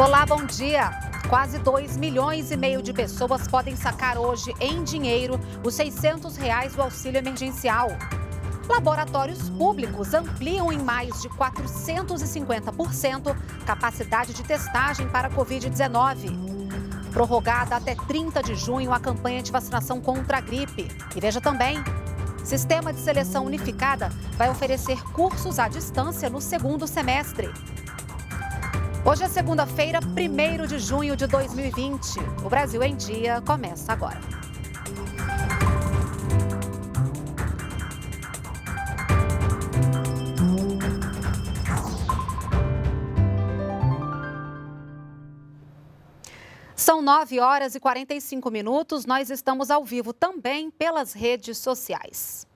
Olá, bom dia. Quase 2 milhões e meio de pessoas podem sacar hoje em dinheiro os 600 reais do auxílio emergencial. Laboratórios públicos ampliam em mais de 450% capacidade de testagem para a Covid-19. Prorrogada até 30 de junho a campanha de vacinação contra a gripe. E veja também, sistema de seleção unificada vai oferecer cursos à distância no segundo semestre. Hoje é segunda-feira, 1 de junho de 2020. O Brasil em Dia começa agora. São 9 horas e 45 minutos. Nós estamos ao vivo também pelas redes sociais.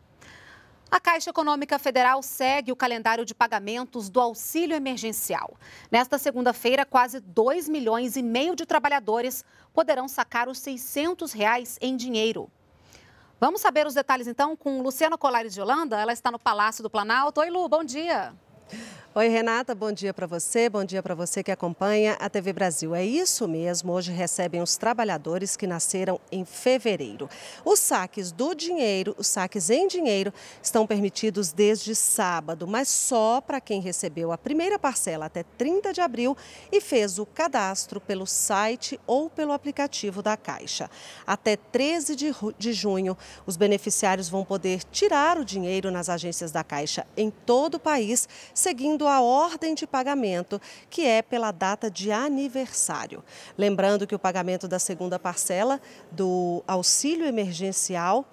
A Caixa Econômica Federal segue o calendário de pagamentos do auxílio emergencial. Nesta segunda-feira, quase 2 milhões e meio de trabalhadores poderão sacar os 600 reais em dinheiro. Vamos saber os detalhes então com Luciana Colares de Holanda. Ela está no Palácio do Planalto. Oi, Lu, bom dia. Oi, Renata, bom dia para você, bom dia para você que acompanha a TV Brasil. É isso mesmo, hoje recebem os trabalhadores que nasceram em fevereiro. Os saques do dinheiro, os saques em dinheiro, estão permitidos desde sábado, mas só para quem recebeu a primeira parcela até 30 de abril e fez o cadastro pelo site ou pelo aplicativo da Caixa. Até 13 de junho, os beneficiários vão poder tirar o dinheiro nas agências da Caixa em todo o país, seguindo a ordem de pagamento, que é pela data de aniversário. Lembrando que o pagamento da segunda parcela do auxílio emergencial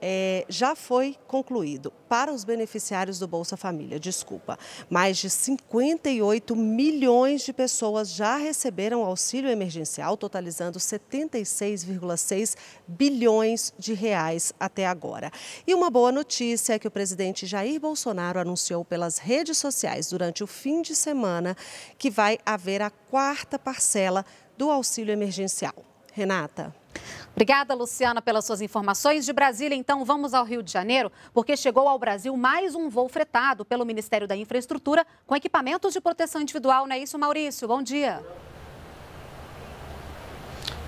é, já foi concluído para os beneficiários do Bolsa Família, desculpa. Mais de 58 milhões de pessoas já receberam auxílio emergencial, totalizando 76,6 bilhões de reais até agora. E uma boa notícia é que o presidente Jair Bolsonaro anunciou pelas redes sociais durante o fim de semana que vai haver a quarta parcela do auxílio emergencial. Renata. Obrigada, Luciana, pelas suas informações. De Brasília, então, vamos ao Rio de Janeiro, porque chegou ao Brasil mais um voo fretado pelo Ministério da Infraestrutura com equipamentos de proteção individual. Não é isso, Maurício? Bom dia.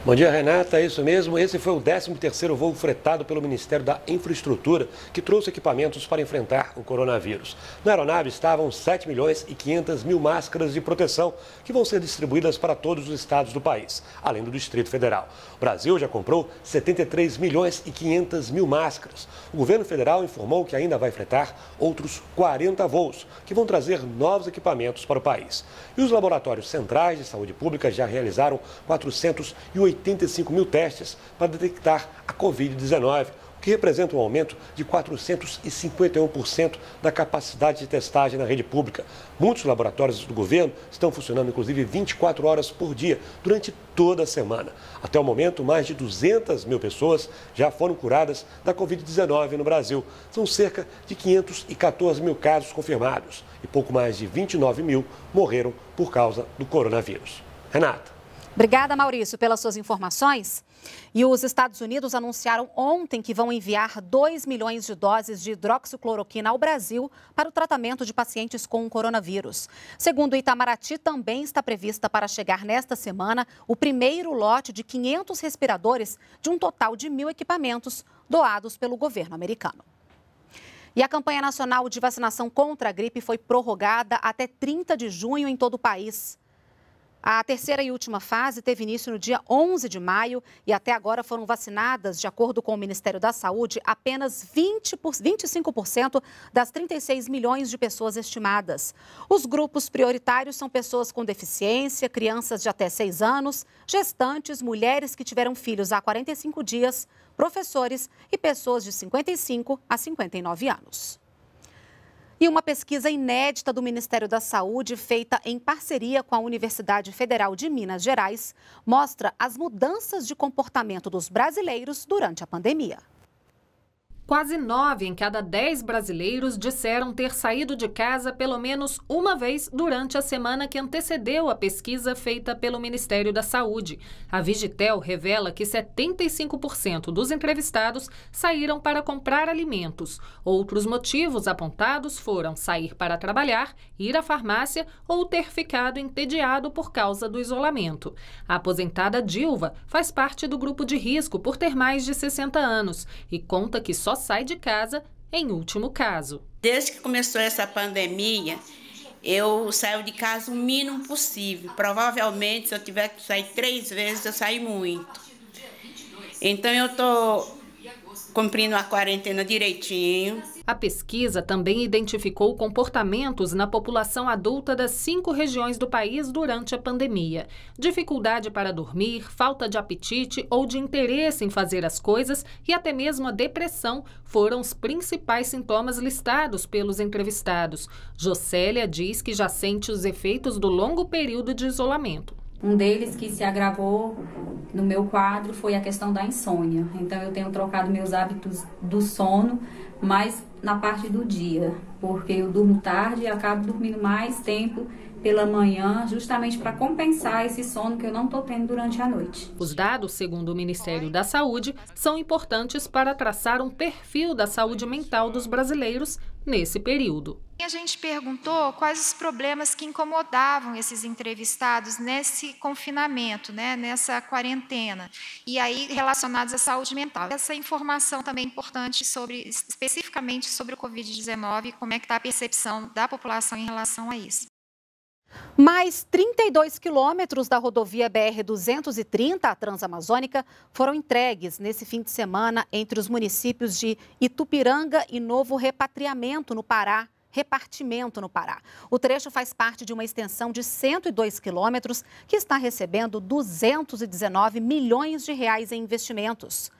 Bom dia, Renata. É isso mesmo. Esse foi o 13º voo fretado pelo Ministério da Infraestrutura, que trouxe equipamentos para enfrentar o coronavírus. Na aeronave estavam 7 milhões e 500 mil máscaras de proteção, que vão ser distribuídas para todos os estados do país, além do Distrito Federal. O Brasil já comprou 73 milhões e 500 mil máscaras. O governo federal informou que ainda vai fretar outros 40 voos, que vão trazer novos equipamentos para o país. E os laboratórios centrais de saúde pública já realizaram 480 85 mil testes para detectar a Covid-19, o que representa um aumento de 451% da capacidade de testagem na rede pública. Muitos laboratórios do governo estão funcionando, inclusive, 24 horas por dia, durante toda a semana. Até o momento, mais de 200 mil pessoas já foram curadas da Covid-19 no Brasil. São cerca de 514 mil casos confirmados e pouco mais de 29 mil morreram por causa do coronavírus. Renata. Obrigada, Maurício, pelas suas informações. E os Estados Unidos anunciaram ontem que vão enviar 2 milhões de doses de hidroxicloroquina ao Brasil para o tratamento de pacientes com o coronavírus. Segundo o Itamaraty, também está prevista para chegar nesta semana o primeiro lote de 500 respiradores de um total de mil equipamentos doados pelo governo americano. E a campanha nacional de vacinação contra a gripe foi prorrogada até 30 de junho em todo o país. A terceira e última fase teve início no dia 11 de maio e até agora foram vacinadas, de acordo com o Ministério da Saúde, apenas 20 por, 25% das 36 milhões de pessoas estimadas. Os grupos prioritários são pessoas com deficiência, crianças de até 6 anos, gestantes, mulheres que tiveram filhos há 45 dias, professores e pessoas de 55 a 59 anos. E uma pesquisa inédita do Ministério da Saúde, feita em parceria com a Universidade Federal de Minas Gerais, mostra as mudanças de comportamento dos brasileiros durante a pandemia. Quase nove em cada dez brasileiros disseram ter saído de casa pelo menos uma vez durante a semana que antecedeu a pesquisa feita pelo Ministério da Saúde. A Vigitel revela que 75% dos entrevistados saíram para comprar alimentos. Outros motivos apontados foram sair para trabalhar, ir à farmácia ou ter ficado entediado por causa do isolamento. A aposentada Dilva faz parte do grupo de risco por ter mais de 60 anos e conta que só sai de casa em último caso. Desde que começou essa pandemia, eu saio de casa o mínimo possível. Provavelmente, se eu tiver que sair três vezes, eu saio muito. Então, eu estou cumprindo a quarentena direitinho. A pesquisa também identificou comportamentos na população adulta das cinco regiões do país durante a pandemia: dificuldade para dormir, falta de apetite ou de interesse em fazer as coisas e até mesmo a depressão foram os principais sintomas listados pelos entrevistados. Jocélia diz que já sente os efeitos do longo período de isolamento. Um deles que se agravou no meu quadro foi a questão da insônia. Então eu tenho trocado meus hábitos do sono mais na parte do dia, porque eu durmo tarde e acabo dormindo mais tempo pela manhã, justamente para compensar esse sono que eu não estou tendo durante a noite. Os dados, segundo o Ministério da Saúde, são importantes para traçar um perfil da saúde mental dos brasileiros nesse período. E a gente perguntou quais os problemas que incomodavam esses entrevistados nesse confinamento, né, nessa quarentena, e aí relacionados à saúde mental. Essa informação também é importante sobre, especificamente sobre o Covid-19, como é que está a percepção da população em relação a isso. Mais 32 quilômetros da rodovia BR-230, a Transamazônica, foram entregues nesse fim de semana entre os municípios de Itupiranga e Novo Repatriamento, no Pará. Repartimento no Pará. O trecho faz parte de uma extensão de 102 quilômetros que está recebendo 219 milhões de reais em investimentos.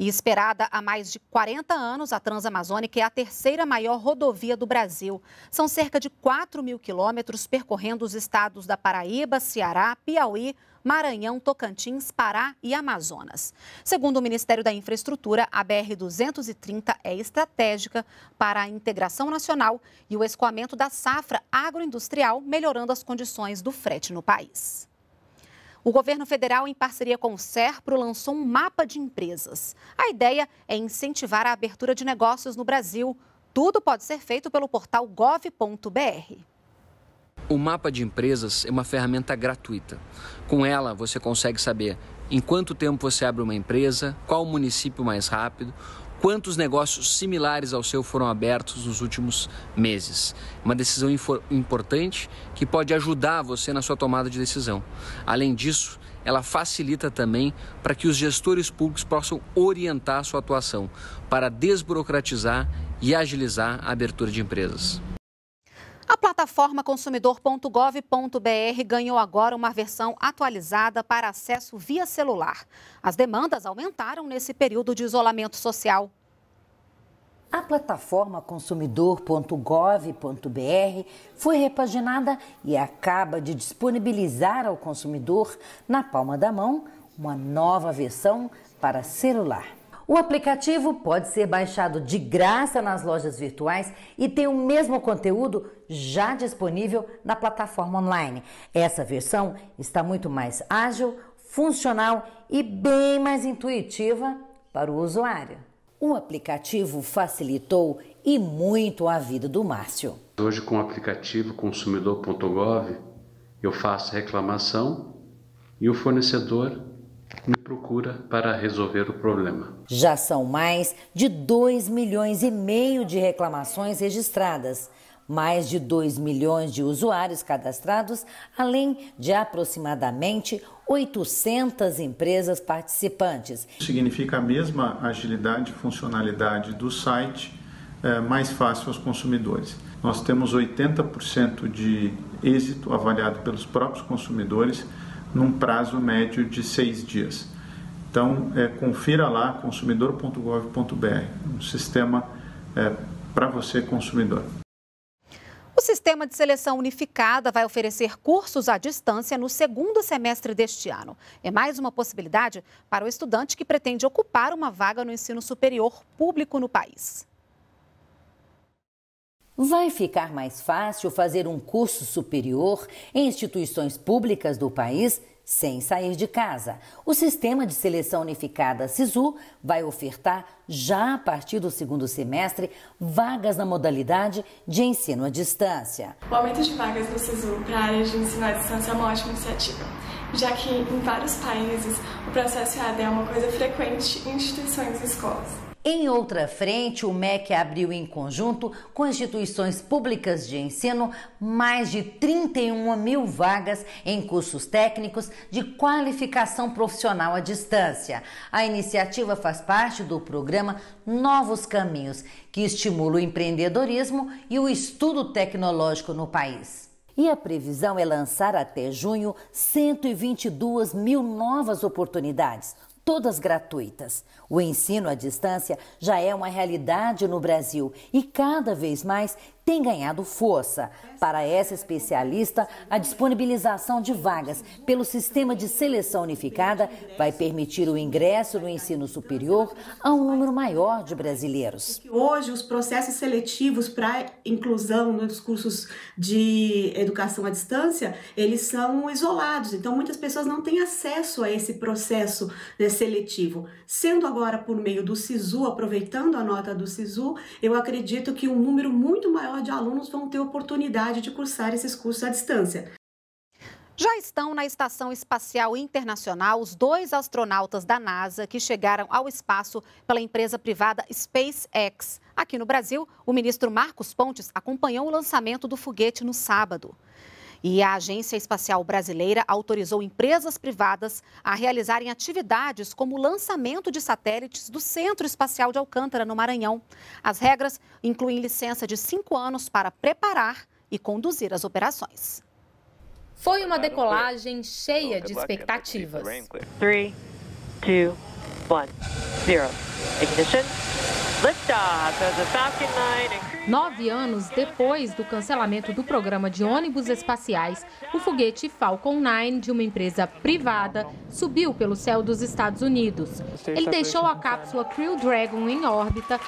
E esperada há mais de 40 anos, a Transamazônica é a terceira maior rodovia do Brasil. São cerca de 4 mil quilômetros percorrendo os estados da Paraíba, Ceará, Piauí, Maranhão, Tocantins, Pará e Amazonas. Segundo o Ministério da Infraestrutura, a BR-230 é estratégica para a integração nacional e o escoamento da safra agroindustrial, melhorando as condições do frete no país. O governo federal, em parceria com o SERPRO, lançou um mapa de empresas. A ideia é incentivar a abertura de negócios no Brasil. Tudo pode ser feito pelo portal gov.br. O mapa de empresas é uma ferramenta gratuita. Com ela, você consegue saber em quanto tempo você abre uma empresa, qual município mais rápido, quantos negócios similares ao seu foram abertos nos últimos meses. Uma decisão importante que pode ajudar você na sua tomada de decisão. Além disso, ela facilita também para que os gestores públicos possam orientar a sua atuação para desburocratizar e agilizar a abertura de empresas. A plataforma consumidor.gov.br ganhou agora uma versão atualizada para acesso via celular. As demandas aumentaram nesse período de isolamento social. A plataforma consumidor.gov.br foi repaginada e acaba de disponibilizar ao consumidor, na palma da mão, uma nova versão para celular. O aplicativo pode ser baixado de graça nas lojas virtuais e tem o mesmo conteúdo já disponível na plataforma online. Essa versão está muito mais ágil, funcional e bem mais intuitiva para o usuário. O aplicativo facilitou e muito a vida do Márcio. Hoje, com o aplicativo consumidor.gov, eu faço reclamação e o fornecedor me procura para resolver o problema. Já são mais de 2 milhões e meio de reclamações registradas, mais de 2 milhões de usuários cadastrados, além de aproximadamente 800 empresas participantes. Significa a mesma agilidade e funcionalidade do site, é, mais fácil aos consumidores. Nós temos 80% de êxito avaliado pelos próprios consumidores num prazo médio de seis dias. Então, é, confira lá consumidor.gov.br, um sistema é, para você, consumidor. O sistema de seleção unificada vai oferecer cursos à distância no segundo semestre deste ano. É mais uma possibilidade para o estudante que pretende ocupar uma vaga no ensino superior público no país. Vai ficar mais fácil fazer um curso superior em instituições públicas do país sem sair de casa. O sistema de seleção unificada SISU vai ofertar, já a partir do segundo semestre, vagas na modalidade de ensino à distância. O aumento de vagas do SISU para a área de ensino à distância é uma ótima iniciativa, já que em vários países o processo EAD é uma coisa frequente em instituições e escolas. Em outra frente, o MEC abriu em conjunto com instituições públicas de ensino mais de 31 mil vagas em cursos técnicos de qualificação profissional à distância. A iniciativa faz parte do programa Novos Caminhos, que estimula o empreendedorismo e o estudo tecnológico no país. E a previsão é lançar até junho 122 mil novas oportunidades, todas gratuitas. O ensino à distância já é uma realidade no Brasil e cada vez mais tem ganhado força. Para essa especialista, a disponibilização de vagas pelo sistema de seleção unificada vai permitir o ingresso no ensino superior a um número maior de brasileiros. Hoje, os processos seletivos para inclusão nos cursos de educação à distância, eles são isolados, então muitas pessoas não têm acesso a esse processo né, seletivo. Sendo agora por meio do SISU, aproveitando a nota do SISU, eu acredito que um número muito maior maior de alunos vão ter oportunidade de cursar esses cursos à distância. Já estão na Estação Espacial Internacional os dois astronautas da NASA que chegaram ao espaço pela empresa privada SpaceX. Aqui no Brasil, o ministro Marcos Pontes acompanhou o lançamento do foguete no sábado. E a Agência Espacial Brasileira autorizou empresas privadas a realizarem atividades como o lançamento de satélites do Centro Espacial de Alcântara, no Maranhão. As regras incluem licença de cinco anos para preparar e conduzir as operações. Foi uma é decolagem cheia de é é expectativas. 3, 2, 1, 0. Ignition. Liftoff of the Falcon 9 Nove anos depois do cancelamento do programa de ônibus espaciais, o foguete Falcon 9, de uma empresa privada, subiu pelo céu dos Estados Unidos. Ele deixou a cápsula Crew Dragon em órbita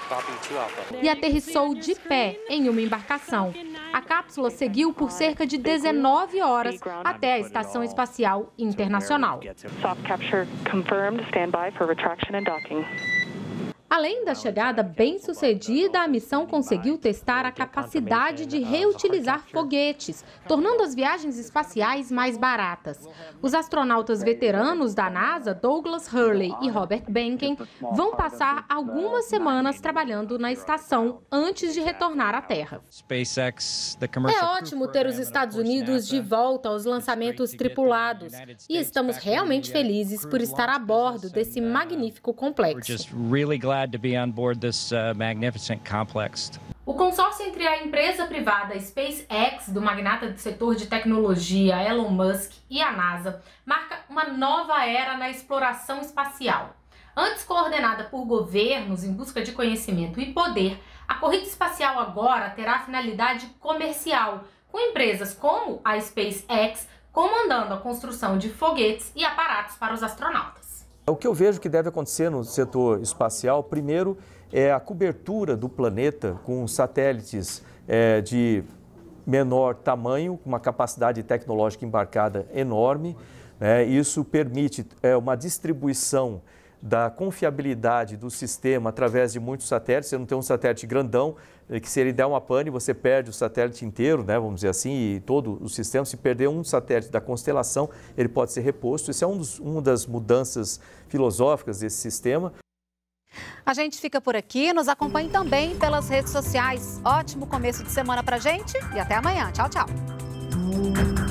e aterrissou de pé em uma embarcação. A cápsula seguiu por cerca de 19 horas até a Estação Espacial Internacional. Soft capture confirmed. Stand by for retraction and docking. Além da chegada bem-sucedida, a missão conseguiu testar a capacidade de reutilizar foguetes, tornando as viagens espaciais mais baratas. Os astronautas veteranos da NASA, Douglas Hurley e Robert Behnken, vão passar algumas semanas trabalhando na estação antes de retornar à Terra. É ótimo ter os Estados Unidos de volta aos lançamentos tripulados e estamos realmente uh, felizes por estar a bordo desse uh, magnífico complexo glad to be on board this uh, magnificent complex. O consórcio entre a empresa privada SpaceX, do magnata do setor de tecnologia Elon Musk, e a NASA marca uma nova era na exploração espacial. Antes coordenada por governos em busca de conhecimento e poder, a corrida espacial agora terá finalidade comercial, com empresas como a SpaceX comandando a construção de foguetes e aparatos para os astronautas. O que eu vejo que deve acontecer no setor espacial, primeiro, é a cobertura do planeta com satélites é, de menor tamanho, com uma capacidade tecnológica embarcada enorme. Né? Isso permite é, uma distribuição da confiabilidade do sistema através de muitos satélites. Você não tem um satélite grandão, eh, que se ele der uma pane, você perde o satélite inteiro, né, vamos dizer assim, e todo o sistema. Se perder um satélite da constelação, ele pode ser reposto. Isso é um dos, uma das mudanças filosóficas desse sistema. A gente fica por aqui, nos acompanhe também pelas redes sociais. Ótimo começo de semana pra gente e até amanhã. Tchau, tchau.